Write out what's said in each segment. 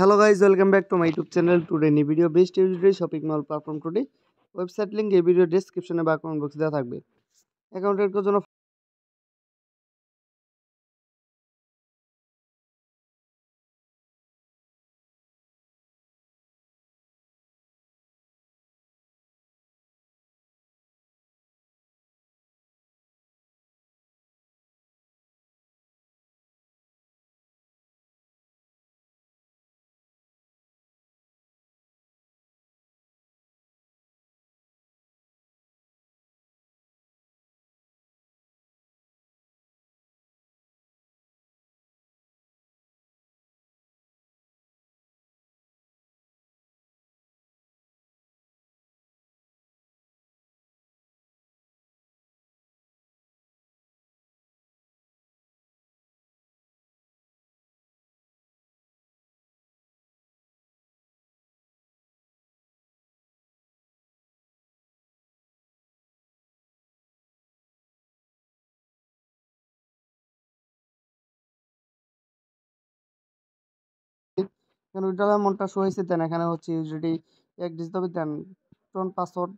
hello guys welcome back to my YouTube channel today নি video best ইউজিডি shopping mall platform today website link এই video ডিসক্রিপশনে বা comment বক্সে দেওয়া থাকবে অ্যাকাউন্টের জন্য এখানে উইড্রল অ্যামাউন্টটা শো হয়েছে দেন এখানে হচ্ছে ইউজিডি এক ডিজিট হবে দেন টোন পাসওয়ার্ড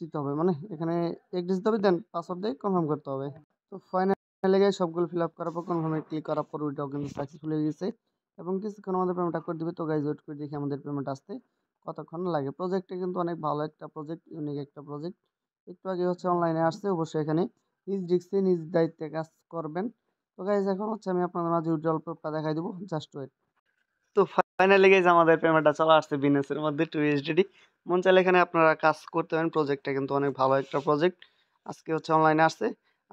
দিতে হবে মানে এখানে এক ডিজিট হবে দেন পাসওয়ার্ড দিয়ে কনফার্ম করতে হবে তো ফাইনাল গিয়ে সবগুলো ফিল আপ করার পর কনফার্মে ক্লিক করার পর উইড্রল কিন্তু সাকসেসফুল হয়ে গেছে এবং কিছুক্ষণ আমাদের পেমেন্টটা করে দিবে তো গাইজ ওয়েট করে দেখি আমাদের পেমেন্ট আসতে কতক্ষণ লাগে প্রজেক্টটা কিন্তু অনেক ভালো একটা প্রজেক্ট ইউনিক একটা প্রজেক্ট একটু আগে হচ্ছে অনলাইনে আসছে অবশ্যই এখানে নিজ ডিস্কে নিজ দায়িত্বে কাজ করবেন তো গাইজ এখন হচ্ছে আমি আপনাদের মাঝে উইড্রল প্রুফটা দেখাই দেবো জাস্ট ওয়েট তো ফাইনালি গেছে আমাদের পেমেন্টটা চলে আসছে বিজনেসের মধ্যে টু ইউএসডিডি মন চাইলে এখানে আপনারা কাজ করতে পারেন প্রজেক্টটা কিন্তু অনেক ভালো একটা প্রজেক্ট আজকে হচ্ছে অনলাইনে আসছে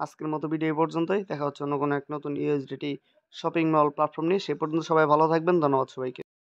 আজকের মতো ভিডিও পর্যন্তই দেখা হচ্ছে অন্য কোনো এক নতুন ইউএসডিটি শপিং মল প্ল্যাটফর্ম নিয়ে সে পর্যন্ত সবাই ভালো থাকবেন ধন্যবাদ সবাইকে